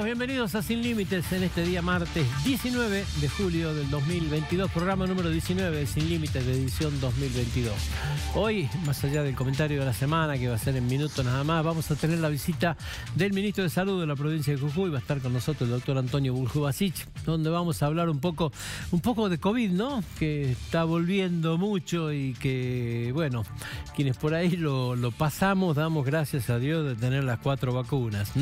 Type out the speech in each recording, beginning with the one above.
bienvenidos a Sin Límites en este día martes 19 de julio del 2022, programa número 19 de Sin Límites de edición 2022. Hoy, más allá del comentario de la semana, que va a ser en minutos nada más, vamos a tener la visita del ministro de Salud de la provincia de Jujuy, va a estar con nosotros el doctor Antonio Buljubasic, donde vamos a hablar un poco, un poco de COVID, ¿no? Que está volviendo mucho y que, bueno, quienes por ahí lo, pasamos, damos gracias a Dios de tener las cuatro vacunas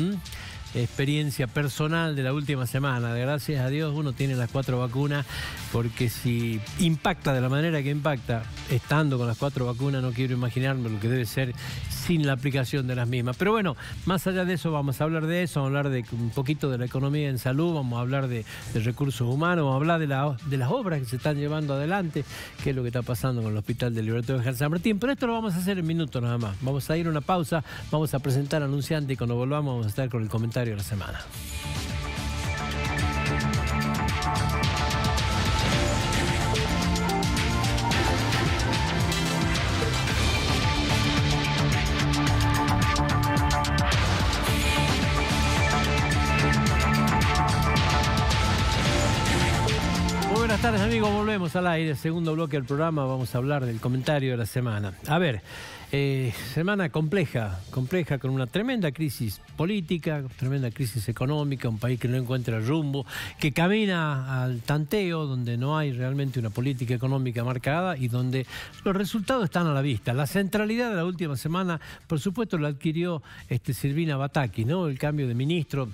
experiencia personal de la última semana. Gracias a Dios uno tiene las cuatro vacunas, porque si impacta de la manera que impacta, estando con las cuatro vacunas, no quiero imaginarme lo que debe ser sin la aplicación de las mismas. Pero bueno, más allá de eso vamos a hablar de eso, vamos a hablar de un poquito de la economía en salud, vamos a hablar de, recursos humanos, vamos a hablar de, las obras que se están llevando adelante, qué es lo que está pasando con el Hospital de Libertad de San Martín. Pero esto lo vamos a hacer en minutos nada más. Vamos a ir a una pausa, vamos a presentar anunciante y cuando volvamos vamos a estar con el comentario de la semana. Buenas tardes amigos, volvemos al aire, segundo bloque del programa, vamos a hablar del comentario de la semana. A ver, eh, semana compleja, compleja, con una tremenda crisis política, tremenda crisis económica, un país que no encuentra rumbo, que camina al tanteo, donde no hay realmente una política económica marcada y donde los resultados están a la vista. La centralidad de la última semana, por supuesto, la adquirió este, Silvina Bataki, ¿no? El cambio de ministro.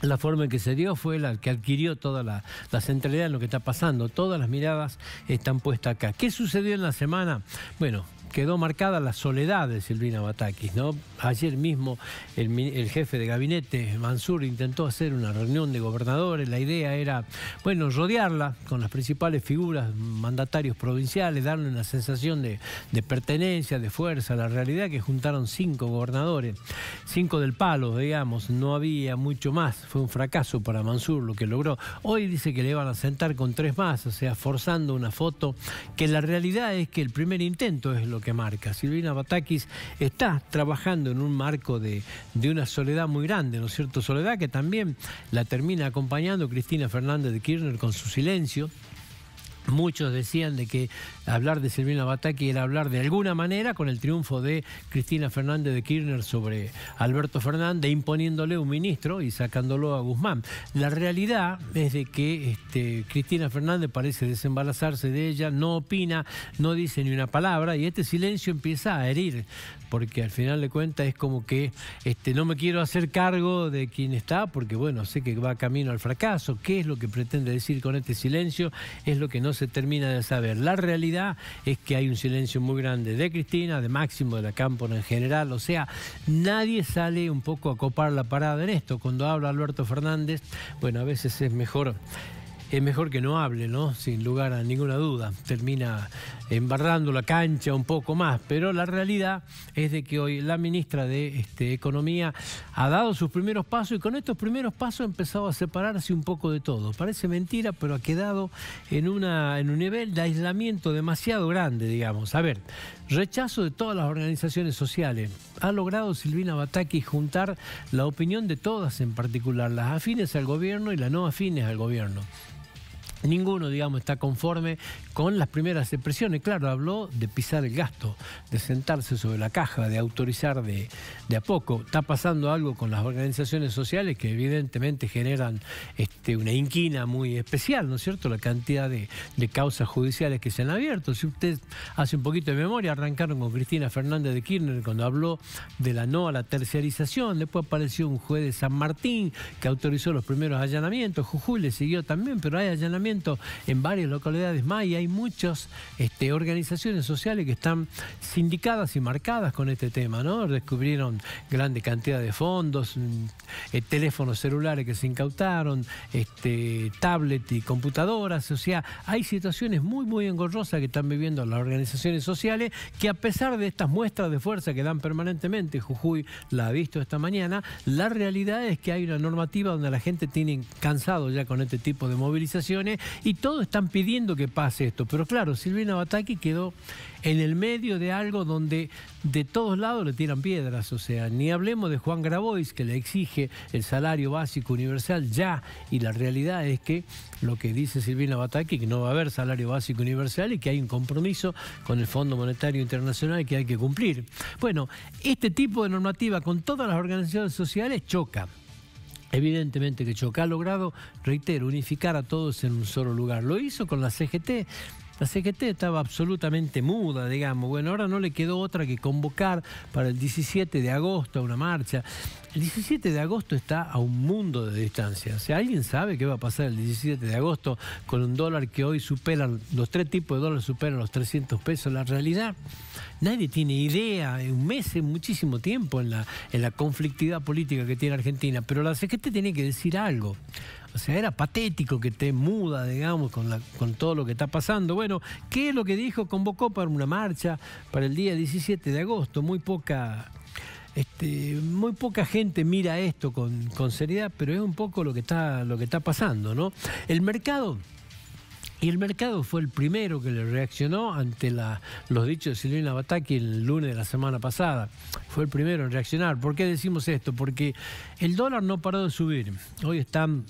La forma en que se dio fue la que adquirió toda la, la, centralidad en lo que está pasando. Todas las miradas están puestas acá. ¿Qué sucedió en la semana? Bueno, quedó marcada la soledad de Silvina Batakis. ¿no? Ayer mismo el, jefe de gabinete, Mansur, intentó hacer una reunión de gobernadores. La idea era, bueno, rodearla con las principales figuras, mandatarios provinciales, darle una sensación de, pertenencia, de fuerza. La realidad que juntaron cinco gobernadores, cinco del palo, digamos, no había mucho más. Fue un fracaso para Mansur lo que logró. Hoy dice que le van a sentar con tres más, o sea, forzando una foto, que la realidad es que el primer intento es lo que marca. Silvina Batakis está trabajando en un marco de, una soledad muy grande, ¿no es cierto? Soledad que también la termina acompañando Cristina Fernández de Kirchner con su silencio. Muchos decían de que hablar de Silvina Bataki era hablar de alguna manera con el triunfo de Cristina Fernández de Kirchner sobre Alberto Fernández, imponiéndole un ministro y sacándolo a Guzmán. La realidad es de que este, Cristina Fernández parece desembarazarse de ella, no opina, no dice ni una palabra y este silencio empieza a herir, porque al final de cuentas es como que este, no me quiero hacer cargo de quién está, porque bueno, sé que va camino al fracaso. ¿Qué es lo que pretende decir con este silencio? Es lo que no se se termina de saber. La realidad es que hay un silencio muy grande de Cristina, de Máximo, de la Cámpora en general. O sea, nadie sale un poco a copar la parada en esto. Cuando habla Alberto Fernández, bueno, a veces es mejor es mejor que no hable, ¿no? Sin lugar a ninguna duda. Termina embarrando la cancha un poco más, pero la realidad es de que hoy la ministra de este, Economía ha dado sus primeros pasos y con estos primeros pasos ha empezado a separarse un poco de todo. Parece mentira, pero ha quedado en, en un nivel de aislamiento demasiado grande, digamos. A ver, rechazo de todas las organizaciones sociales. Ha logrado Silvina Bataki juntar la opinión de todas en particular, las afines al gobierno y las no afines al gobierno. Ninguno, digamos, está conforme con las primeras expresiones. Claro, habló de pisar el gasto, de sentarse sobre la caja, de autorizar de, de a poco. Está pasando algo con las organizaciones sociales que evidentemente generan este, una inquina muy especial, ¿no es cierto? La cantidad de, causas judiciales que se han abierto. Si usted hace un poquito de memoria, arrancaron con Cristina Fernández de Kirchner cuando habló de la no a la terciarización. Después apareció un juez de San Martín que autorizó los primeros allanamientos. Jujuy le siguió también, pero hay allanamientos en varias localidades más y hay muchas este, organizaciones sociales que están sindicadas y marcadas con este tema, ¿no? Descubrieron grande cantidad de fondos, mm, eh, teléfonos celulares que se incautaron, este, tablet y computadoras, o sea, hay situaciones muy, muy engorrosas que están viviendo las organizaciones sociales que a pesar de estas muestras de fuerza que dan permanentemente, Jujuy la ha visto esta mañana, la realidad es que hay una normativa donde la gente tiene cansado ya con este tipo de movilizaciones y todos están pidiendo que pase esto. Pero claro, Silvina Bataki quedó en el medio de algo donde de todos lados le tiran piedras. O sea, ni hablemos de Juan Grabois, que le exige el salario básico universal ya. Y la realidad es que lo que dice Silvina Bataki, que no va a haber salario básico universal y que hay un compromiso con el Fondo Monetario Internacional que hay que cumplir. Bueno, este tipo de normativa con todas las organizaciones sociales choca. Evidentemente que Choca ha logrado, reitero, unificar a todos en un solo lugar. Lo hizo con la CGT, la CGT estaba absolutamente muda, digamos. Bueno, ahora no le quedó otra que convocar para el 17 de agosto a una marcha. El 17 de agosto está a un mundo de distancia. O sea, ¿alguien sabe qué va a pasar el 17 de agosto con un dólar que hoy supera, los tres tipos de dólares superan los 300 pesos? La realidad, nadie tiene idea. Un mes es muchísimo tiempo en la, en la conflictividad política que tiene Argentina. Pero la CGT tiene que decir algo. O sea, era patético que te muda, digamos, con, la, con todo lo que está pasando. Bueno, ¿qué es lo que dijo? Convocó para una marcha para el día 17 de agosto. Muy poca este, muy poca gente mira esto con, seriedad, pero es un poco lo que está, lo que está pasando, ¿no? El mercado. Y el mercado fue el primero que le reaccionó ante la, los dichos de Silvina Bataki el lunes de la semana pasada. Fue el primero en reaccionar. ¿Por qué decimos esto? Porque el dólar no paró de subir. Hoy están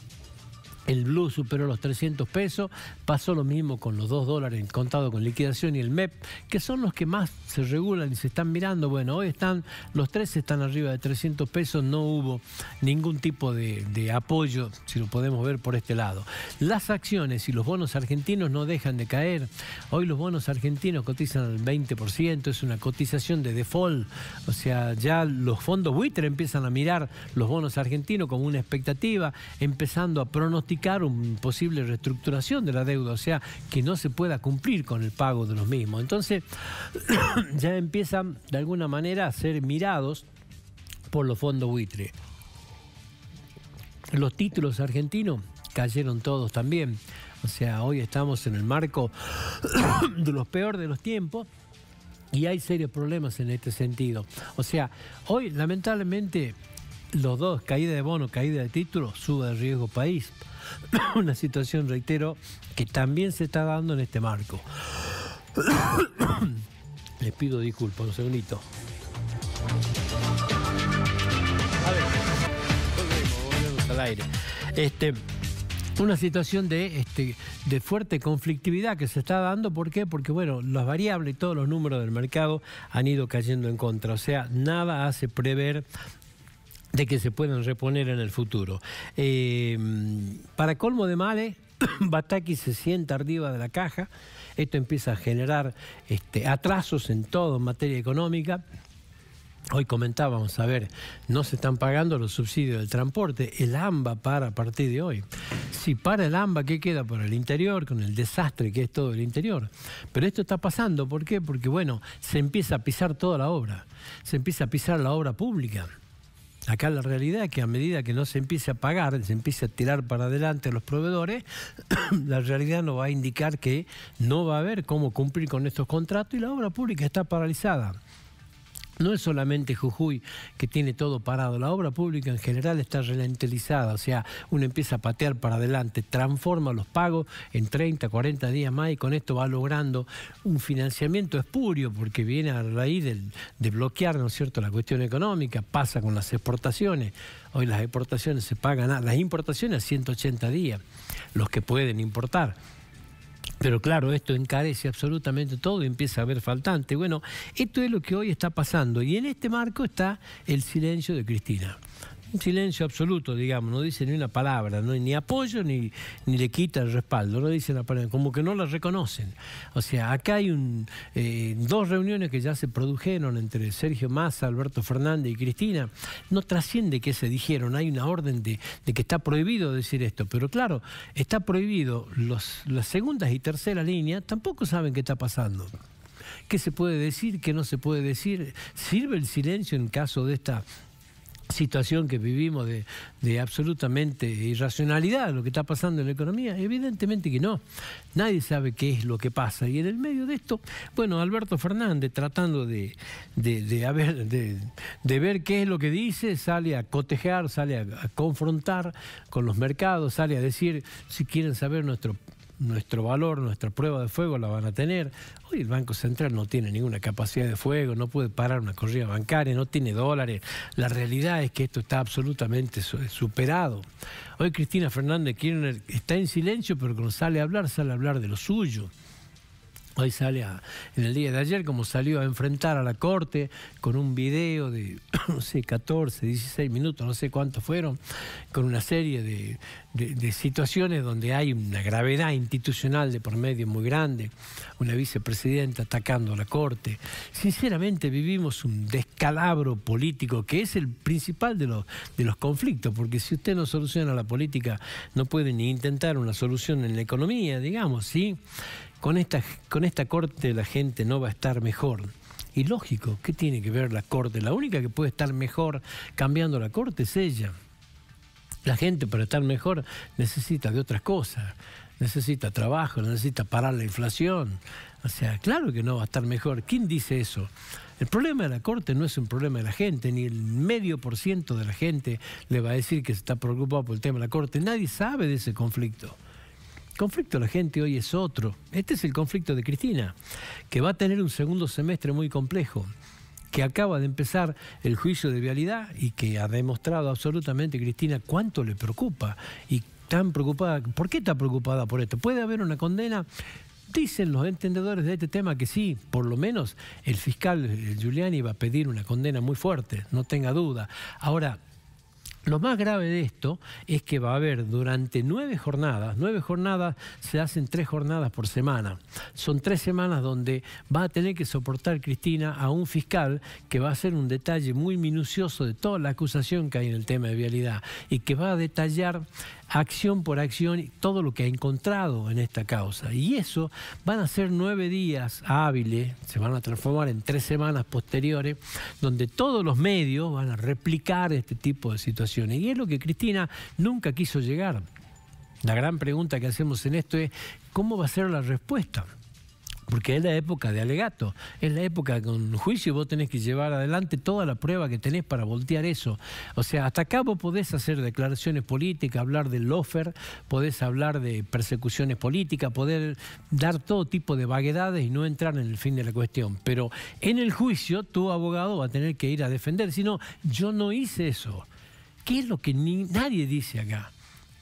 el blue superó los 300 pesos, pasó lo mismo con los 2 dólares contado con liquidación y el MEP, que son los que más se regulan y se están mirando. Bueno, hoy están, los tres están arriba de 300 pesos, no hubo ningún tipo de, apoyo, si lo podemos ver por este lado. Las acciones y los bonos argentinos no dejan de caer. Hoy los bonos argentinos cotizan al 20%, es una cotización de default. O sea, ya los fondos buitre empiezan a mirar los bonos argentinos como una expectativa, empezando a pronosticar una posible reestructuración de la deuda, o sea, que no se pueda cumplir con el pago de los mismos. Entonces, ya empiezan de alguna manera a ser mirados por los fondos buitre. Los títulos argentinos cayeron todos también. O sea, hoy estamos en el marco de los peores de los tiempos y hay serios problemas en este sentido. O sea, hoy lamentablemente los dos, caída de bono, caída de título, sube de riesgo país. Una situación, reitero, que también se está dando en este marco. Les pido disculpas, un segundito. A ver, volvemos, al aire. Este, una situación de, este, de fuerte conflictividad que se está dando. ¿Por qué? Porque, bueno, las variables y todos los números del mercado han ido cayendo en contra. O sea, nada hace prever de que se puedan reponer en el futuro. Eh, para colmo de males, Bataki se sienta arriba de la caja, esto empieza a generar este, atrasos en todo en materia económica. Hoy comentábamos, a ver, no se están pagando los subsidios del transporte, el AMBA para a partir de hoy. Si para el AMBA, ¿qué queda para el interior? Con el desastre que es todo el interior. Pero esto está pasando, ¿por qué? Porque, bueno, se empieza a pisar toda la obra, se empieza a pisar la obra pública. Acá la realidad es que a medida que no se empiece a pagar, se empiece a tirar para adelante a los proveedores, la realidad nos va a indicar que no va a haber cómo cumplir con estos contratos y la obra pública está paralizada no es solamente Jujuy que tiene todo parado, la obra pública en general está ralentizada, o sea, uno empieza a patear para adelante, transforma los pagos en 30, 40 días más y con esto va logrando un financiamiento espurio porque viene a raíz de bloquear, ¿no es cierto?, la cuestión económica, pasa con las exportaciones, hoy las exportaciones se pagan a las importaciones a 180 días, los que pueden importar. Pero claro, esto encarece absolutamente todo y empieza a haber faltante. Bueno, esto es lo que hoy está pasando y en este marco está el silencio de Cristina un silencio absoluto, digamos, no dice ni una palabra, ¿no? hay ni apoyo ni, ni le quita el respaldo, no dice la palabra, como que no la reconocen. O sea, acá hay un, eh, dos reuniones que ya se produjeron entre Sergio Massa, Alberto Fernández y Cristina, no trasciende que se dijeron, hay una orden de, que está prohibido decir esto, pero claro, está prohibido, los, las segundas y terceras líneas tampoco saben qué está pasando qué se puede decir, qué no se puede decir. ¿Sirve el silencio en caso de esta situación que vivimos de, absolutamente irracionalidad, lo que está pasando en la economía? Evidentemente que no. Nadie sabe qué es lo que pasa. Y en el medio de esto, bueno, Alberto Fernández tratando de, de, de ver, qué es lo que dice, sale a cotejar, sale a confrontar con los mercados, sale a decir si quieren saber nuestro nuestro valor, nuestra prueba de fuego la van a tener. Hoy el Banco Central no tiene ninguna capacidad de fuego, no puede parar una corrida bancaria, no tiene dólares. La realidad es que esto está absolutamente superado. Hoy Cristina Fernández Kirchner está en silencio, pero cuando sale a hablar, sale a hablar de lo suyo. Hoy sale en el día de ayer, como salió a enfrentar a la corte con un video de, no sé, 14, 16 minutos, no sé cuántos fueron, con una serie de, situaciones donde hay una gravedad institucional de por medio muy grande, una vicepresidenta atacando a la corte. Sinceramente vivimos un descalabro político que es el principal de los, de los conflictos, porque si usted no soluciona la política, no puede ni intentar una solución en la economía, digamos, ¿sí? con esta, con esta corte la gente no va a estar mejor. Y lógico, ¿qué tiene que ver la corte? La única que puede estar mejor cambiando la corte es ella. La gente para estar mejor necesita de otras cosas, necesita trabajo, necesita parar la inflación. O sea, claro que no va a estar mejor. ¿Quién dice eso? El problema de la Corte no es un problema de la gente, ni el medio por ciento de la gente le va a decir que se está preocupado por el tema de la Corte. Nadie sabe de ese conflicto conflicto de la gente hoy es otro. Este es el conflicto de Cristina, que va a tener un segundo semestre muy complejo que acaba de empezar el juicio de vialidad y que ha demostrado absolutamente, Cristina, cuánto le preocupa y tan preocupada, ¿por qué está preocupada por esto? ¿Puede haber una condena? Dicen los entendedores de este tema que sí, por lo menos el fiscal eh, Giuliani va a pedir una condena muy fuerte, no tenga duda. Ahora, lo más grave de esto es que va a haber durante nueve jornadas, nueve jornadas se hacen tres jornadas por semana, son tres semanas donde va a tener que soportar Cristina a un fiscal que va a hacer un detalle muy minucioso de toda la acusación que hay en el tema de vialidad y que va a detallar acción por acción todo lo que ha encontrado en esta causa. Y eso van a ser nueve días hábiles, se van a transformar en tres semanas posteriores, donde todos los medios van a replicar este tipo de situaciones. Y es lo que Cristina nunca quiso llegar. La gran pregunta que hacemos en esto es, ¿cómo va a ser la respuesta? porque es la época de alegato, es la época con juicio vos tenés que llevar adelante toda la prueba que tenés para voltear eso. O sea, hasta acá vos podés hacer declaraciones políticas, hablar del lofer, podés hablar de persecuciones políticas, poder dar todo tipo de vaguedades y no entrar en el fin de la cuestión. Pero en el juicio tu abogado va a tener que ir a defender, si no, yo no hice eso. ¿Qué es lo que nadie dice acá?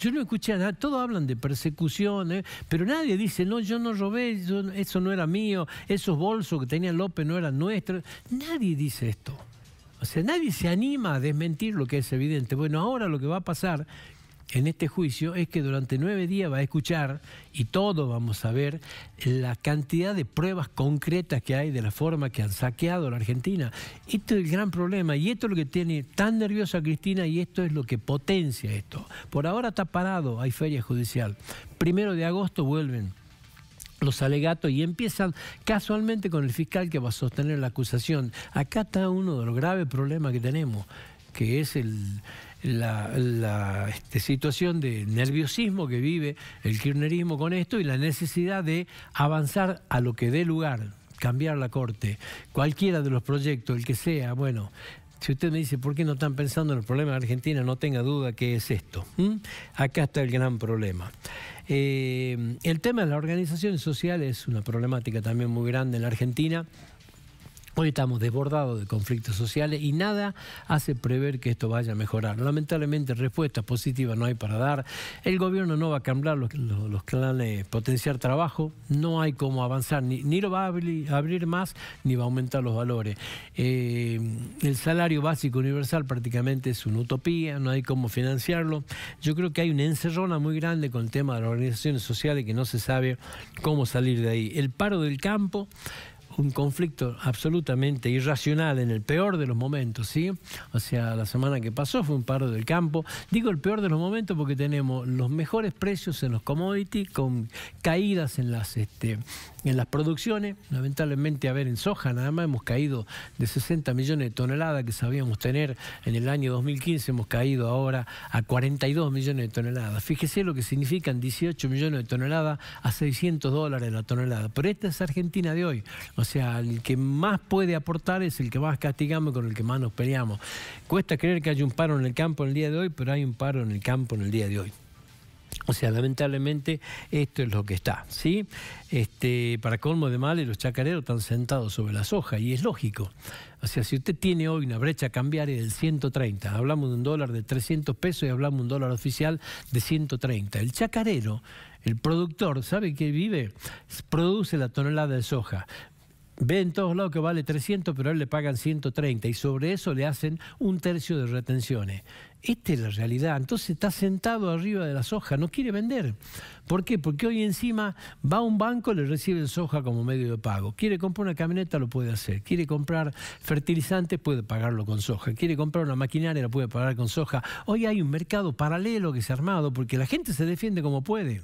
Yo no escuché nada, todos hablan de persecuciones, ¿eh? pero nadie dice, no, yo no robé, eso no era mío, esos bolsos que tenía López no eran nuestros. Nadie dice esto. O sea, nadie se anima a desmentir lo que es evidente. Bueno, ahora lo que va a pasar, en este juicio es que durante nueve días va a escuchar y todo vamos a ver la cantidad de pruebas concretas que hay de la forma que han saqueado la Argentina. Esto es el gran problema y esto es lo que tiene tan nerviosa Cristina y esto es lo que potencia esto. Por ahora está parado, hay feria judicial. Primero de agosto vuelven los alegatos y empiezan casualmente con el fiscal que va a sostener la acusación. Acá está uno de los graves problemas que tenemos, que es el la, la este, situación de nerviosismo que vive el kirchnerismo con esto y la necesidad de avanzar a lo que dé lugar, cambiar la corte, cualquiera de los proyectos, el que sea, bueno, si usted me dice, ¿por qué no están pensando en el problema de Argentina? No tenga duda que es esto. Acá está el gran problema. Eh, el tema de las organizaciones sociales es una problemática también muy grande en la Argentina. Hoy estamos desbordados de conflictos sociales y nada hace prever que esto vaya a mejorar. Lamentablemente respuestas positivas no hay para dar. El gobierno no va a cambiar los, los, de planes potenciar trabajo. No hay cómo avanzar. Ni, lo va a abrir, más ni va a aumentar los valores. Eh, el salario básico universal prácticamente es una utopía. No hay cómo financiarlo. Yo creo que hay una encerrona muy grande con el tema de las organizaciones sociales que no se sabe cómo salir de ahí. El paro del campo un conflicto absolutamente irracional en el peor de los momentos, ¿sí? O sea, la semana que pasó fue un paro del campo. Digo el peor de los momentos porque tenemos los mejores precios en los commodities, con caídas en las, este, en las producciones. Lamentablemente, a ver, en soja nada más hemos caído de 60 millones de toneladas que sabíamos tener en el año 2015, hemos caído ahora a 42 millones de toneladas. Fíjese lo que significan 18 millones de toneladas a 600 dólares la tonelada. Pero esta es Argentina de hoy. O sea, el que más puede aportar es el que más castigamos y con el que más nos peleamos. Cuesta creer que hay un paro en el campo en el día de hoy, pero hay un paro en el campo en el día de hoy. O sea, lamentablemente esto es lo que está, ¿sí? Este, para colmo de mal, los chacareros están sentados sobre la soja y es lógico. O sea, si usted tiene hoy una brecha cambiaria del 130, hablamos de un dólar de 300 pesos y hablamos de un dólar oficial de 130. El chacarero, el productor, ¿sabe qué vive? Produce la tonelada de soja, ve en todos lados que vale 300, pero a él le pagan 130 y sobre eso le hacen un tercio de retenciones. Esta es la realidad. Entonces está sentado arriba de la soja, no quiere vender. ¿Por qué? Porque hoy encima va a un banco, le reciben soja como medio de pago. Quiere comprar una camioneta, lo puede hacer. Quiere comprar fertilizantes, puede pagarlo con soja. Quiere comprar una maquinaria, lo puede pagar con soja. Hoy hay un mercado paralelo que se ha armado porque la gente se defiende como puede.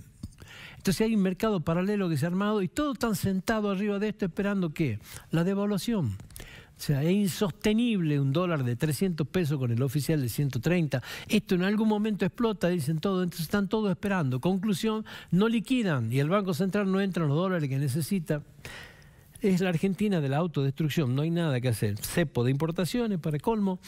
Entonces hay un mercado paralelo que se ha armado y todos están sentados arriba de esto esperando que la devaluación. O sea, es insostenible un dólar de 300 pesos con el oficial de 130. Esto en algún momento explota, dicen todos, entonces están todos esperando. Conclusión, no liquidan y el Banco Central no entra en los dólares que necesita. Es la Argentina de la autodestrucción, no hay nada que hacer. Cepo de importaciones para colmo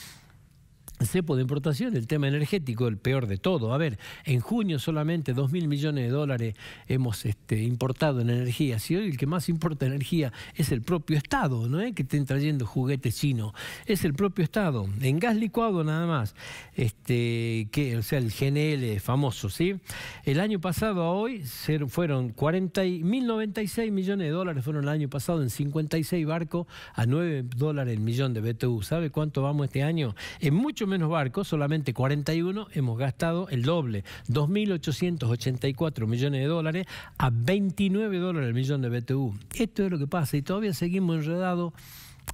cepo de importación, el tema energético, el peor de todo. A ver, en junio solamente 2 mil millones de dólares hemos este, importado en energía. Si hoy el que más importa energía es el propio Estado, no es ¿Eh? que estén trayendo juguetes chino, es el propio Estado. En gas licuado nada más, este, que, o sea, el GNL famoso, ¿sí? El año pasado a hoy fueron 40.096 millones de dólares, fueron el año pasado en 56 barcos a 9 dólares el millón de BTU. ¿Sabe cuánto vamos este año? En mucho menos barcos, solamente 41, hemos gastado el doble, 2.884 millones de dólares a 29 dólares el millón de BTU. Esto es lo que pasa y todavía seguimos enredados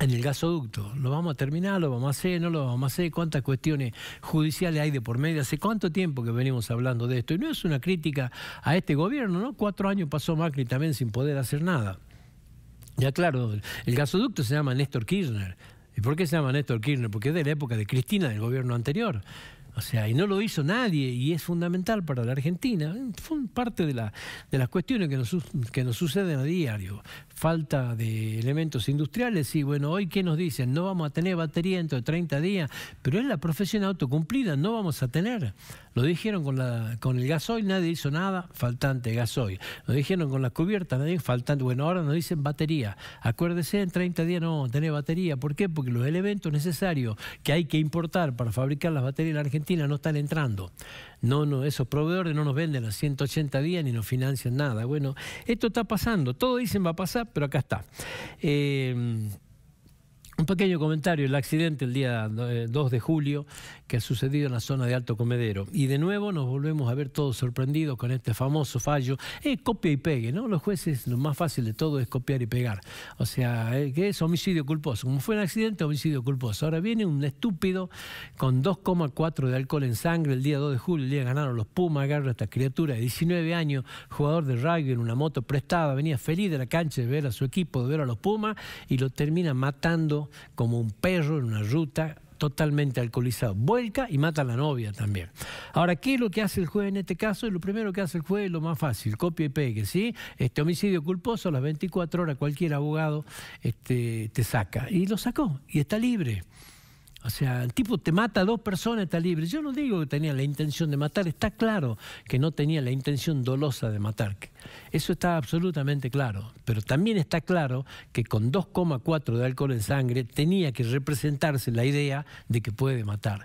en el gasoducto. ¿Lo vamos a terminar? ¿Lo vamos a hacer? ¿No lo vamos a hacer? ¿Cuántas cuestiones judiciales hay de por medio? ¿Hace cuánto tiempo que venimos hablando de esto? Y no es una crítica a este gobierno, ¿no? Cuatro años pasó Macri también sin poder hacer nada. Ya claro, el gasoducto se llama Néstor Kirchner. ¿Y por qué se llama Néstor Kirchner? Porque es de la época de Cristina, del gobierno anterior. O sea, y no lo hizo nadie y es fundamental para la Argentina. Fue parte de, las cuestiones que nos, que nos suceden a diario. Falta de elementos industriales y bueno, hoy qué nos dicen, no vamos a tener batería dentro de 30 días, pero es la profesión autocumplida, no vamos a tener. Lo dijeron con, el gasoil, nadie hizo nada, faltante gasoil. Lo dijeron con la cubierta, nadie faltante. Bueno, ahora nos dicen batería. Acuérdese, en 30 días no vamos a tener batería. ¿Por qué? Porque los elementos necesarios que hay que importar para fabricar las baterías en la Argentina no están entrando. No, no, esos proveedores no nos venden a 180 días ni nos financian nada. Bueno, esto está pasando. Todo dicen va a pasar, pero acá está. Eh, un pequeño comentario, el accidente el día 2 eh, de julio que ha sucedido en la zona de Alto Comedero. Y de nuevo nos volvemos a ver todos sorprendidos con este famoso fallo, eh, copia y pegue, ¿no? Los jueces, lo más fácil de todo es copiar y pegar. O sea, ¿qué eh, que es homicidio culposo. Como fue un accidente, homicidio culposo. Ahora viene un estúpido con 2,4 de alcohol en sangre el día 2 de julio, el día ganaron los Pumas, agarra a esta criatura de 19 años, jugador de rugby en una moto prestada, venía feliz de la cancha de ver a su equipo, de ver a los Pumas, y lo termina matando como un perro en una ruta totalmente alcoholizado. Vuelca y mata a la novia también. Ahora, ¿qué es lo que hace el juez en este caso? Lo primero que hace el juez es lo más fácil, copia y pegue, ¿sí? Este homicidio culposo a las 24 horas cualquier abogado este, te saca. Y lo sacó y está libre. O sea, el tipo te mata a dos personas, está libre. Yo no digo que tenía la intención de matar, está claro que no tenía la intención dolosa de matar. Eso está absolutamente claro. Pero también está claro que con 2,4 de alcohol en sangre tenía que representarse la idea de que puede matar.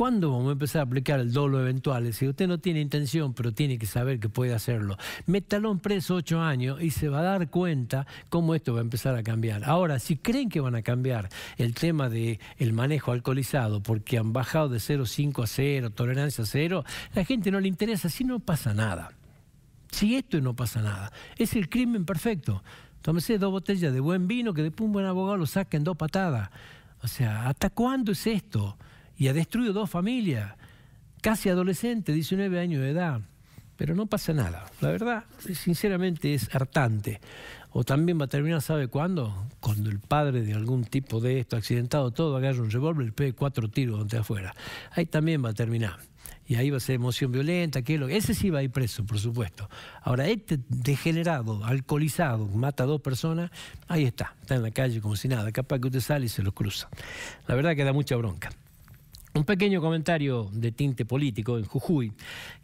¿Cuándo vamos a empezar a aplicar el dolo eventual? Si usted no tiene intención, pero tiene que saber que puede hacerlo. Métalo en preso ocho años y se va a dar cuenta cómo esto va a empezar a cambiar. Ahora, si creen que van a cambiar el tema del el manejo alcoholizado, porque han bajado de 0,5 a 0, tolerancia a 0, la gente no le interesa, si no pasa nada. Si esto no pasa nada. Es el crimen perfecto. Tómese dos botellas de buen vino que después un buen abogado lo saque en dos patadas. O sea, ¿hasta cuándo es esto? y ha destruido dos familias, casi adolescente, 19 años de edad. Pero no pasa nada. La verdad, sinceramente, es hartante. O también va a terminar, ¿sabe cuándo? Cuando el padre de algún tipo de esto, accidentado, todo, agarra un revólver y pegue cuatro tiros donde afuera. Ahí también va a terminar y ahí va a ser emoción violenta, que ese sí va a ir preso, por supuesto. Ahora, este degenerado, alcoholizado, mata a dos personas, ahí está, está en la calle como si nada, capaz que usted sale y se lo cruza. La verdad que da mucha bronca. Un pequeño comentario de tinte político en Jujuy.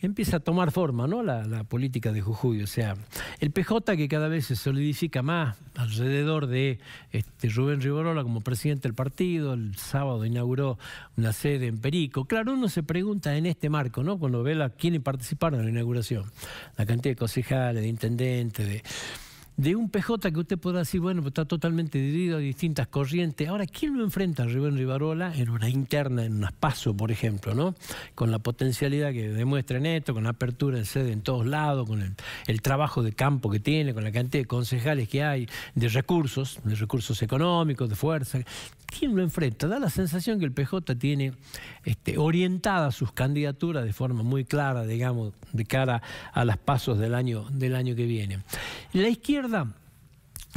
Empieza a tomar forma ¿no? la, política de Jujuy. O sea, el PJ que cada vez se solidifica más alrededor de este, Rubén Rivarola como presidente del partido. El sábado inauguró una sede en Perico. Claro, uno se pregunta en este marco, ¿no? cuando ve la, quiénes participaron en la inauguración. La cantidad de concejales, de intendentes, de de un PJ que usted podrá decir, bueno, pues está totalmente dividido a distintas corrientes. Ahora, ¿quién lo enfrenta a Rubén Rivarola en una interna, en un PASO, por ejemplo, ¿no? Con la potencialidad que demuestra en esto, con la apertura de sede en todos lados, con el, el, trabajo de campo que tiene, con la cantidad de concejales que hay, de recursos, de recursos económicos, de fuerza, ¿quién lo enfrenta? Da la sensación que el PJ tiene este, orientadas sus candidaturas de forma muy clara, digamos, de cara a los pasos del año, del año que viene. La izquierda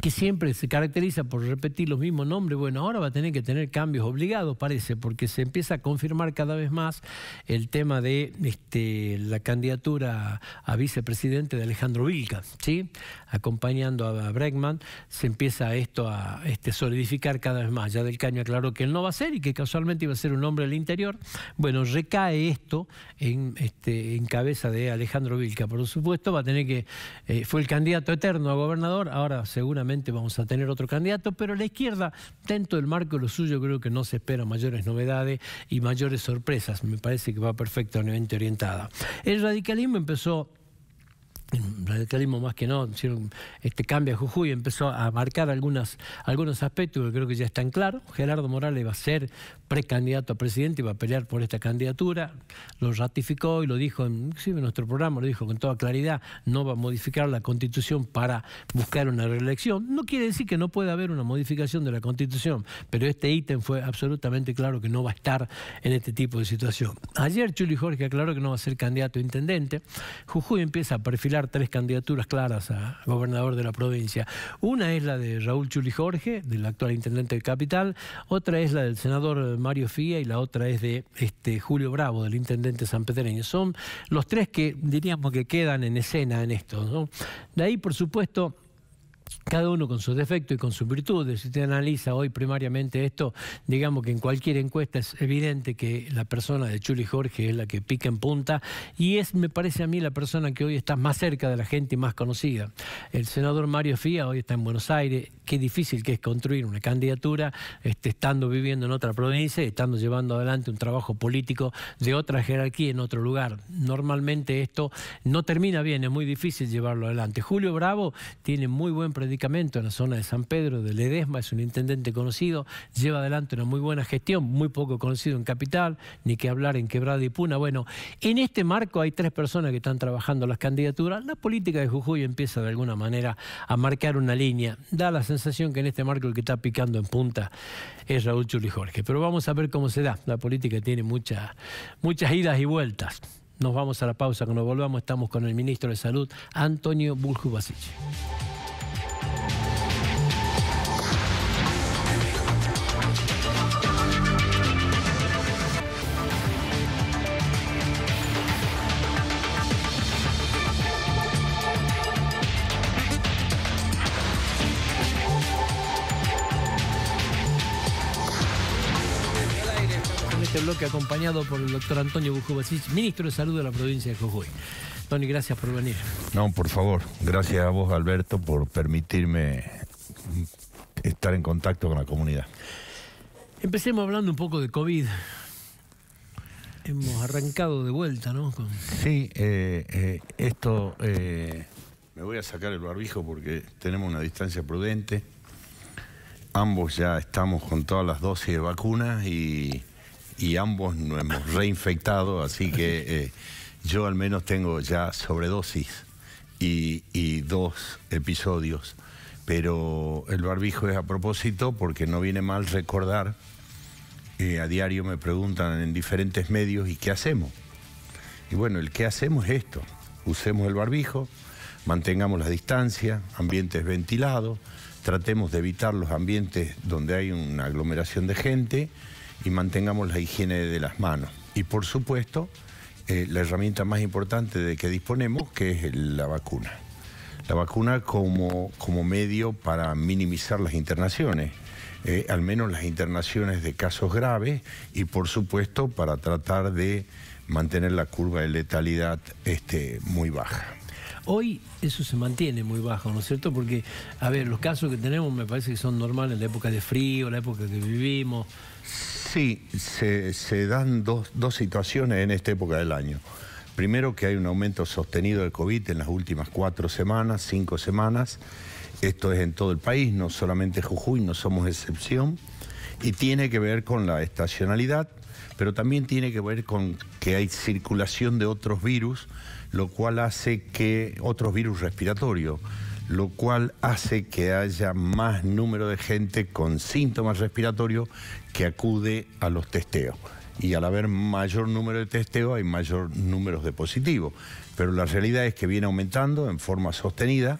que siempre se caracteriza por repetir los mismos nombres, bueno, ahora va a tener que tener cambios obligados, parece, porque se empieza a confirmar cada vez más el tema de este, la candidatura a vicepresidente de Alejandro Vilca, ¿sí? acompañando a Bregman, se empieza esto a este, solidificar cada vez más. Ya Del Caño aclaró que él no va a ser y que casualmente iba a ser un hombre del interior. Bueno, recae esto en, este, cabeza de Alejandro Vilca. Por supuesto, va a tener que. Eh, fue el candidato eterno a gobernador, ahora seguramente vamos a tener otro candidato, pero la izquierda, dentro del marco de lo suyo, creo que no se esperan mayores novedades y mayores sorpresas. Me parece que va perfectamente orientada. El radicalismo empezó el radicalismo más que no, este cambia Jujuy, empezó a marcar algunos aspectos que creo que ya están claros. Gerardo Morales va a ser precandidato a presidente, iba a pelear por esta candidatura, lo ratificó y lo dijo, en, en nuestro programa, lo dijo con toda claridad, no va a modificar la constitución para buscar una reelección. No quiere decir que no pueda haber una modificación de la constitución, pero este ítem fue absolutamente claro que no va a estar en este tipo de situación. Ayer Chuli Jorge aclaró que no va a ser candidato a intendente. Jujuy empieza a perfilar tres candidaturas claras a gobernador de la provincia. Una es la de Raúl Chuli Jorge, del actual intendente de Capital, otra es la del senador Mario Fía y la otra es de este, Julio Bravo, del intendente San sanpedreño. Son los tres que diríamos que quedan en escena en esto. De ahí, por supuesto, cada uno con sus defectos y con sus virtudes. Si usted analiza hoy primariamente esto, digamos que en cualquier encuesta es evidente que la persona de Chuli Jorge es la que pica en punta y es, me parece a mí, la persona que hoy está más cerca de la gente y más conocida. El senador Mario Fía hoy está en Buenos Aires, qué difícil que es construir una candidatura este, estando viviendo en otra provincia y estando llevando adelante un trabajo político de otra jerarquía en otro lugar. Normalmente esto no termina bien, es muy difícil llevarlo adelante. Julio Bravo tiene muy buen predicamento en la zona de San Pedro, de Ledesma, es un intendente conocido, lleva adelante una muy buena gestión, muy poco conocido en Capital, ni que hablar en Quebrada y Puna. Bueno, en este marco hay tres personas que están trabajando las candidaturas. La política de Jujuy empieza de alguna manera a marcar una línea. Da la sensación sensación que en este marco el que está picando en punta es Raúl Chuli Jorge. Pero vamos a ver cómo se da. La política tiene muchas idas y vueltas. Nos vamos a la pausa. Cuando volvamos estamos con el ministro de Salud, Antonio Bulju que acompañado por el doctor Antonio Bujubasich, ministro de Salud de la provincia de Jujuy. Tony, gracias por venir. No, por favor. Gracias a vos, Alberto, por permitirme estar en contacto con la comunidad. Empecemos hablando un poco de COVID. Hemos arrancado de vuelta, ¿no? Sí, eh, eh, esto... Eh, me voy a sacar el barbijo porque tenemos una distancia prudente. Ambos ya estamos con todas las dosis de vacunas y y ambos nos hemos reinfectado, así que eh, yo al menos tengo ya sobredosis y, dos episodios. Pero el barbijo es a propósito porque no viene mal recordar eh, a diario me preguntan en diferentes medios, ¿y qué hacemos? Y bueno, el qué hacemos es esto. Usemos el barbijo, mantengamos la distancia, ambientes ventilados, tratemos de evitar los ambientes donde hay una aglomeración de gente y mantengamos la higiene de las manos. Y por supuesto, eh, la herramienta más importante de que disponemos, que es la vacuna. La vacuna como, como medio para minimizar las internaciones. Eh, al menos las internaciones de casos graves y por supuesto para tratar de mantener la curva de letalidad este, muy baja. Hoy eso se mantiene muy bajo, ¿no es cierto? Porque, a ver, los casos que tenemos me parece que son normales, ...en la época de frío, la época que vivimos, Sí, se, dan dos, dos, situaciones en esta época del año. Primero que hay un aumento sostenido del COVID en las últimas cuatro semanas, cinco semanas. Esto es en todo el país, no solamente Jujuy, no somos excepción. Y tiene que ver con la estacionalidad, pero también tiene que ver con que hay circulación de otros virus, lo cual hace que otros virus respiratorios lo cual hace que haya más número de gente con síntomas respiratorios que acude a los testeos. Y al haber mayor número de testeos hay mayor número de positivos. Pero la realidad es que viene aumentando en forma sostenida,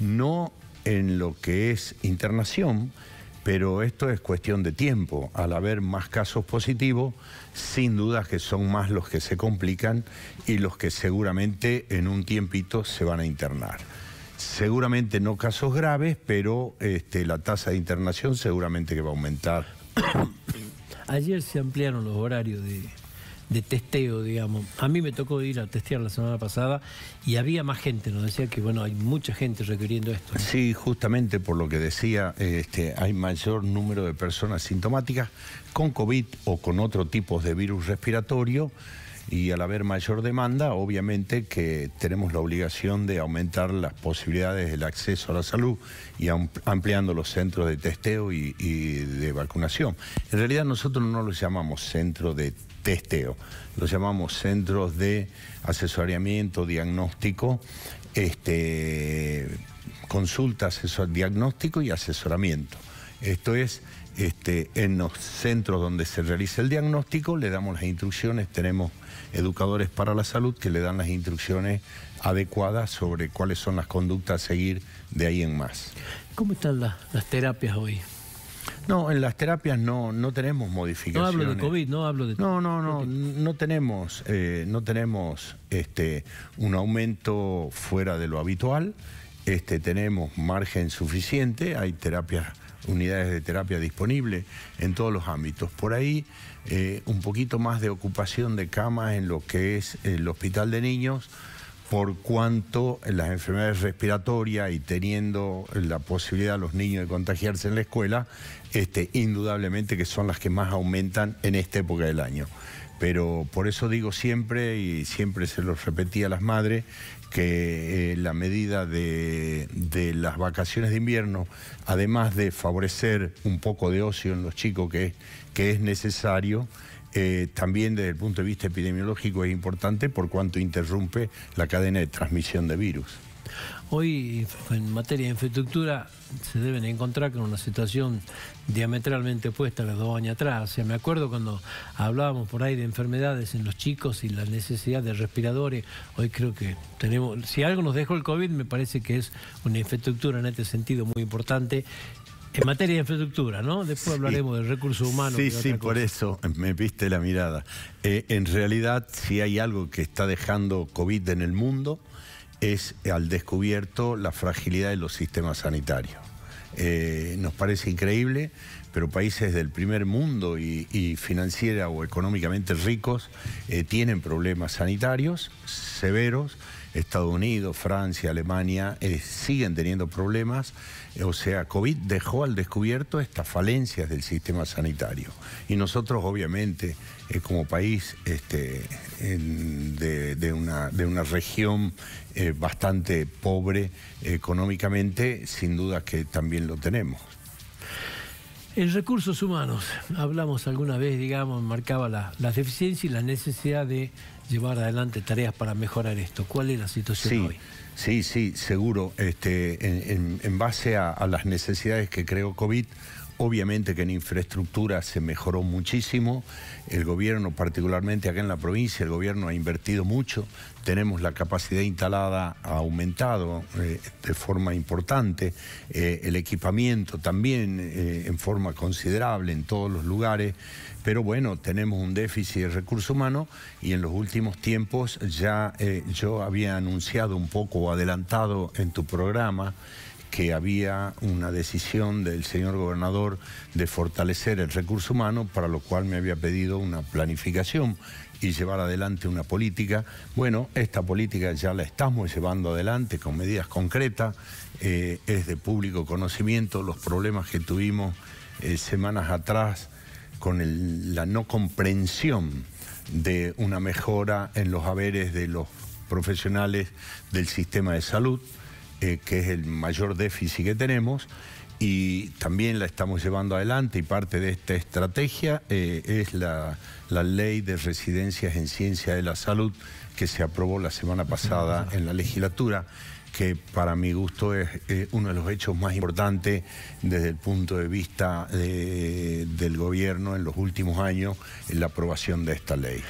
no en lo que es internación, pero esto es cuestión de tiempo. Al haber más casos positivos, sin duda que son más los que se complican y los que seguramente en un tiempito se van a internar seguramente no casos graves, pero este, la tasa de internación seguramente que va a aumentar. Ayer se ampliaron los horarios de, testeo, digamos. A mí me tocó ir a testear la semana pasada y había más gente, nos decía que bueno, hay mucha gente requiriendo esto. Sí, justamente por lo que decía, este, hay mayor número de personas sintomáticas con COVID o con otro tipo de virus respiratorio y al haber mayor demanda, obviamente que tenemos la obligación de aumentar las posibilidades del acceso a la salud y ampliando los centros de testeo y, de vacunación. En realidad nosotros no los llamamos centros de testeo, los llamamos centros de asesoramiento diagnóstico, este, consulta, diagnóstico y asesoramiento. Esto es este, en los centros donde se realiza el diagnóstico, le damos las instrucciones, tenemos educadores para la salud que le dan las instrucciones adecuadas sobre cuáles son las conductas a seguir de ahí en más. ¿Cómo están las, terapias hoy? No, en las terapias no, no tenemos modificaciones. No hablo de COVID, no hablo de... No, no, no, no tenemos, eh, no tenemos este, un aumento fuera de lo habitual, este, tenemos margen suficiente, hay terapias unidades de terapia disponibles en todos los ámbitos. Por ahí eh, un poquito más de ocupación de camas en lo que es el hospital de niños, por cuanto las enfermedades respiratorias y teniendo la posibilidad a los niños de contagiarse en la escuela, este, indudablemente que son las que más aumentan en esta época del año. Pero por eso digo siempre, y siempre se lo repetía a las madres, que eh, la medida de, las vacaciones de invierno, además de favorecer un poco de ocio en los chicos que, es necesario, eh, también desde el punto de vista epidemiológico es importante por cuanto interrumpe la cadena de transmisión de virus. Hoy, en materia de infraestructura, se deben encontrar con una situación diametralmente opuesta a las dos años atrás. O me acuerdo cuando hablábamos por ahí de enfermedades en los chicos y la necesidad de respiradores. Hoy creo que tenemos, si algo nos dejó el COVID, me parece que es una infraestructura en este sentido muy importante. En materia de infraestructura, ¿no? Después hablaremos del recurso humano. Sí, sí, por eso me viste la mirada. Eh, en realidad, si hay algo que está dejando COVID en el mundo, es al descubierto la fragilidad de los sistemas sanitarios. Eh, nos parece increíble, pero países del primer mundo y, y financiera o económicamente ricos eh, tienen problemas sanitarios severos. Estados Unidos, Francia, Alemania eh, siguen teniendo problemas. O sea, COVID dejó al descubierto estas falencias del sistema sanitario. Y nosotros, obviamente, como país este, de, una, de una región eh, bastante pobre económicamente, sin duda que también lo tenemos. En recursos humanos, hablamos alguna vez, digamos, marcaba la, las deficiencias y la necesidad de llevar adelante tareas para mejorar esto. ¿Cuál es la situación hoy? Sí, sí, seguro. Este, en, base a, a, las necesidades que creó COVID, Obviamente que en infraestructura se mejoró muchísimo, el gobierno, particularmente acá en la provincia, el gobierno ha invertido mucho, tenemos la capacidad instalada ha aumentado eh, de forma importante, eh, el equipamiento también eh, en forma considerable en todos los lugares, pero bueno, tenemos un déficit de recursos humanos y en los últimos tiempos ya yo había anunciado un poco o adelantado en tu programa, que había una decisión del señor gobernador de fortalecer el recurso humano, para lo cual me había pedido una planificación y llevar adelante una política. Bueno, esta política ya la estamos llevando adelante con medidas concretas, eh, es de público conocimiento los problemas que tuvimos eh, semanas atrás con la no comprensión de una mejora en los haberes de los profesionales del sistema de salud. Eh, que es el mayor déficit que tenemos, y también la estamos llevando adelante y parte de esta estrategia eh, es la, ley de residencias en ciencia de la salud que se aprobó la semana pasada en la legislatura que para mi gusto es eh, uno de los hechos más importantes desde el punto de vista del gobierno en los últimos años, en la aprobación de esta ley.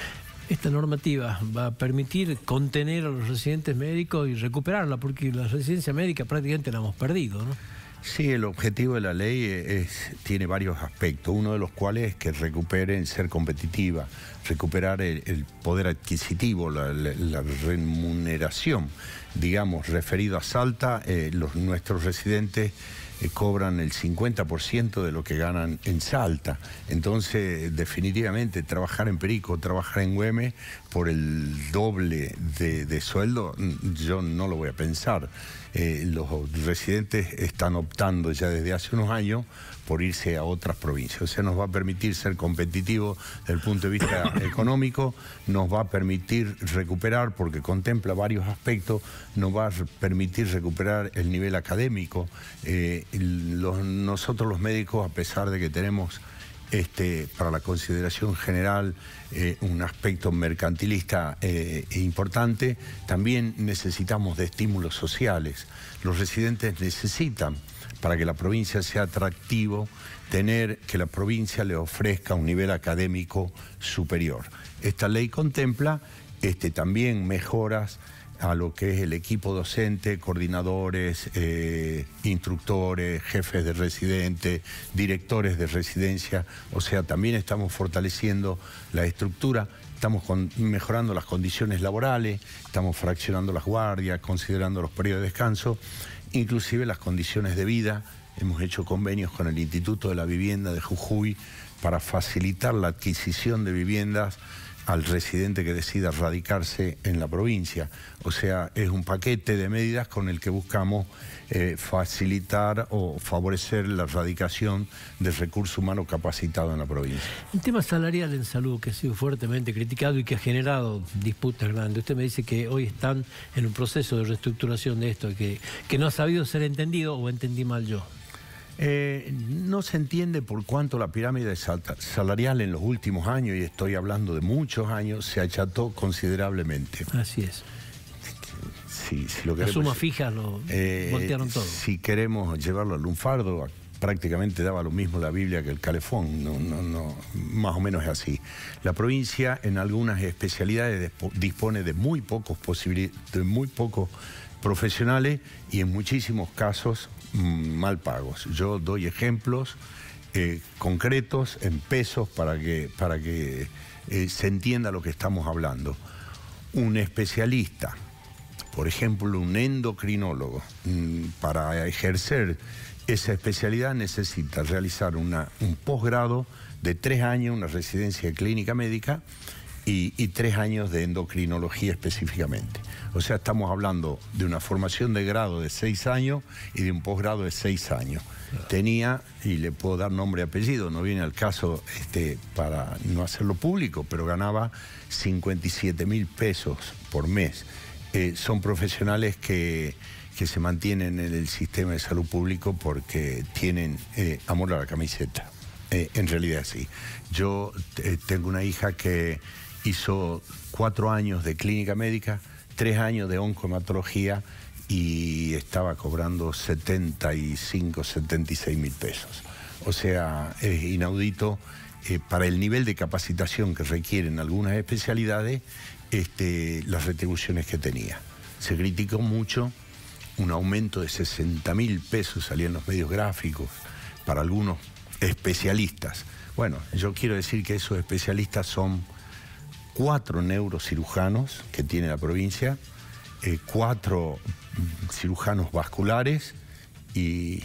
Esta normativa va a permitir contener a los residentes médicos y recuperarla, porque la residencia médica prácticamente la hemos perdido, ¿no? Sí, el objetivo de la ley e-, tiene varios aspectos, uno de los cuales es que recuperen ser competitiva, recuperar el, poder adquisitivo, la, remuneración, digamos, referido a Salta, eh, los, nuestros residentes eh, cobran el 50% de lo que ganan en Salta. Entonces, definitivamente, trabajar en Perico, trabajar en Güemes por el doble de, sueldo, mm, yo no lo voy a pensar. Eh, los residentes están optando ya desde hace unos años por irse a otras provincias. O sea, nos va a permitir ser competitivos desde el punto de vista económico, nos va a permitir recuperar, porque contempla varios aspectos, nos va a permitir recuperar el nivel académico. Eh, nosotros los médicos, a pesar de que tenemos este, para la consideración general eh, un aspecto mercantilista eh, importante, también necesitamos de estímulos sociales. Los residentes necesitan, para que la provincia sea atractivo, tener que la provincia le ofrezca un nivel académico superior. Esta ley contempla este, también mejoras a lo que es el equipo docente, coordinadores, eh, instructores, jefes de residentes, directores de residencia. O sea, también estamos fortaleciendo la estructura, estamos mejorando las condiciones laborales, estamos fraccionando las guardias, considerando los periodos de descanso, inclusive las condiciones de vida. Hemos hecho convenios con el Instituto de la Vivienda de Jujuy para facilitar la adquisición de viviendas al residente que decida radicarse en la provincia. O sea, es un paquete de medidas con el que buscamos eh, facilitar o favorecer la radicación del recurso humano capacitado en la provincia. El tema salarial en salud, que ha sido fuertemente criticado y que ha generado disputas grandes, usted me dice que hoy están en un proceso de reestructuración de esto, que, que no ha sabido ser entendido o entendí mal yo. Eh, no se entiende por cuánto la pirámide salarial en los últimos años, y estoy hablando de muchos años, se acható considerablemente. Así es. la suma fija lo eh, voltearon todo. Si queremos llevarlo al lunfardo, prácticamente daba lo mismo la Biblia que el calefón, no, no, más o menos es así. La provincia en algunas especialidades dispone de muy pocos, de muy pocos profesionales y en muchísimos casos Mm, mal pagos. Yo doy ejemplos eh, concretos en pesos para que, para que eh, se entienda lo que estamos hablando. Un especialista, por ejemplo, un endocrinólogo, mm, para ejercer esa especialidad necesita realizar un posgrado de tres años, una residencia de clínica médica y, tres años de endocrinología específicamente. O sea, estamos hablando de una formación de grado de seis años y de un posgrado de seis años. Tenía, y le puedo dar nombre y apellido, no viene al caso este, para no hacerlo público, pero ganaba 57 mil pesos por mes. Eh, son profesionales que, que, se mantienen en el sistema de salud público porque tienen eh, amor a la camiseta. Eh, en realidad sí. Yo tengo una hija que hizo cuatro años de clínica médica, tres años de oncomatología y estaba cobrando 75, 76 mil pesos. O sea, es inaudito eh, para el nivel de capacitación que requieren algunas especialidades este, las retribuciones que tenía. Se criticó mucho un aumento de 60 mil pesos, salían los medios gráficos, para algunos especialistas. Bueno, yo quiero decir que esos especialistas son cuatro neurocirujanos que tiene la provincia, eh, cuatro mm, cirujanos vasculares y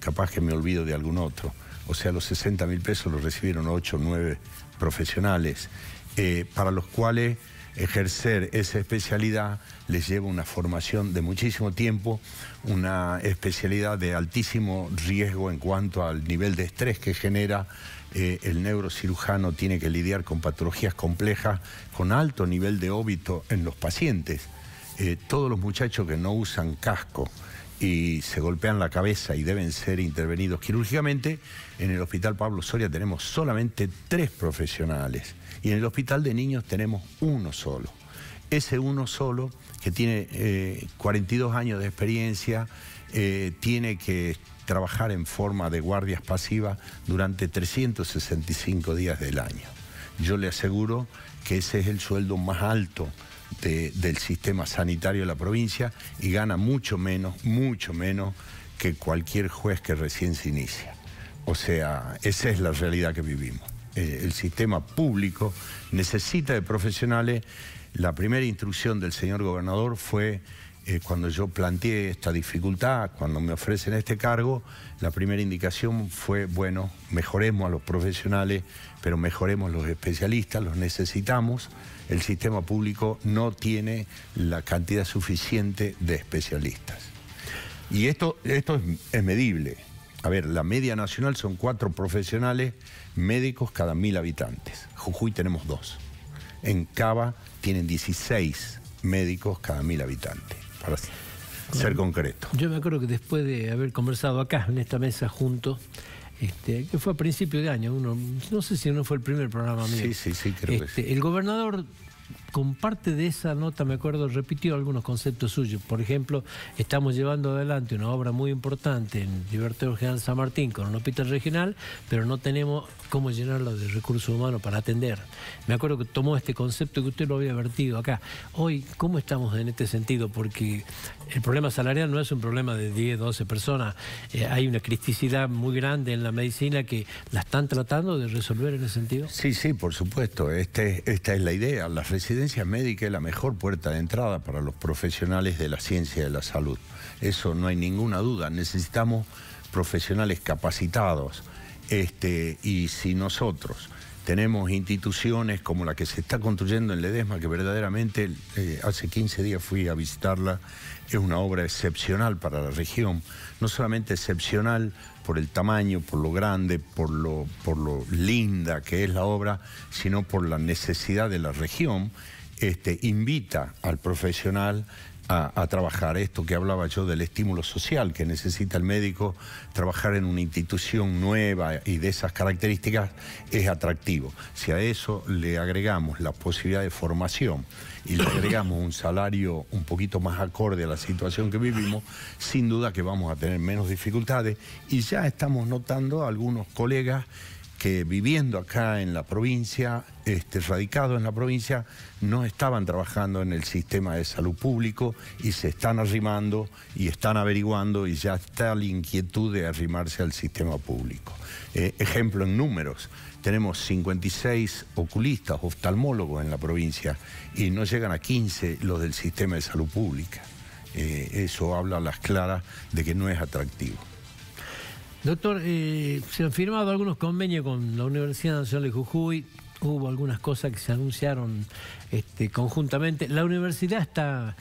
capaz que me olvido de algún otro. O sea, los 60 mil pesos los recibieron 8 o 9 profesionales, eh, para los cuales ejercer esa especialidad les lleva una formación de muchísimo tiempo, una especialidad de altísimo riesgo en cuanto al nivel de estrés que genera eh, el neurocirujano tiene que lidiar con patologías complejas, con alto nivel de óbito en los pacientes. Eh, todos los muchachos que no usan casco y se golpean la cabeza y deben ser intervenidos quirúrgicamente, en el Hospital Pablo Soria tenemos solamente tres profesionales y en el Hospital de Niños tenemos uno solo. Ese uno solo, que tiene 42 eh, años de experiencia, eh, tiene que trabajar en forma de guardias pasivas durante 365 días del año. Yo le aseguro que ese es el sueldo más alto del sistema sanitario de la provincia y gana mucho menos, mucho menos que cualquier juez que recién se inicia. O sea, esa es la realidad que vivimos. Eh, el sistema público necesita de profesionales. La primera instrucción del señor gobernador fue eh, cuando yo planteé esta dificultad, cuando me ofrecen este cargo, la primera indicación fue, bueno, mejoremos a los profesionales, pero mejoremos los especialistas, los necesitamos. El sistema público no tiene la cantidad suficiente de especialistas. Y esto, esto es, es medible. A ver, la media nacional son cuatro profesionales médicos cada mil habitantes. Jujuy tenemos dos. En Cava tienen 16 médicos cada mil habitantes para ser concreto. Yo me acuerdo que después de haber conversado acá, en esta mesa juntos, este, que fue a principio de año, uno, no sé si no fue el primer programa mío. Sí, sí, sí, creo que sí. Este, el gobernador con parte de esa nota, me acuerdo, repitió algunos conceptos suyos. Por ejemplo, estamos llevando adelante una obra muy importante en Libertador General San Martín con un hospital regional, pero no tenemos cómo llenarlo de recursos humanos para atender. Me acuerdo que tomó este concepto que usted lo había vertido acá. Hoy, ¿cómo estamos en este sentido? Porque el problema salarial no es un problema de 10, 12 personas. Eh, hay una criticidad muy grande en la medicina que la están tratando de resolver en ese sentido. Sí, sí, por supuesto. Este, esta es la idea. la residencias ciencia médica es la mejor puerta de entrada para los profesionales de la ciencia de la salud. Eso no hay ninguna duda. Necesitamos profesionales capacitados. Este, y si nosotros tenemos instituciones como la que se está construyendo en Ledesma, que verdaderamente eh, hace 15 días fui a visitarla, es una obra excepcional para la región, no solamente excepcional por el tamaño, por lo grande, por lo, por lo linda que es la obra, sino por la necesidad de la región este, invita al profesional a, trabajar esto que hablaba yo del estímulo social que necesita el médico, trabajar en una institución nueva y de esas características es atractivo. Si a eso le agregamos la posibilidad de formación y le agregamos un salario un poquito más acorde a la situación que vivimos, sin duda que vamos a tener menos dificultades y ya estamos notando algunos colegas que viviendo acá en la provincia, este, radicados en la provincia, no estaban trabajando en el sistema de salud público y se están arrimando y están averiguando y ya está la inquietud de arrimarse al sistema público. Eh, ejemplo en números, tenemos 56 oculistas, oftalmólogos en la provincia y no llegan a 15 los del sistema de salud pública. Eh, eso habla a las claras de que no es atractivo. Doctor, eh, se han firmado algunos convenios con la Universidad Nacional de Jujuy, hubo algunas cosas que se anunciaron este, conjuntamente. La universidad está...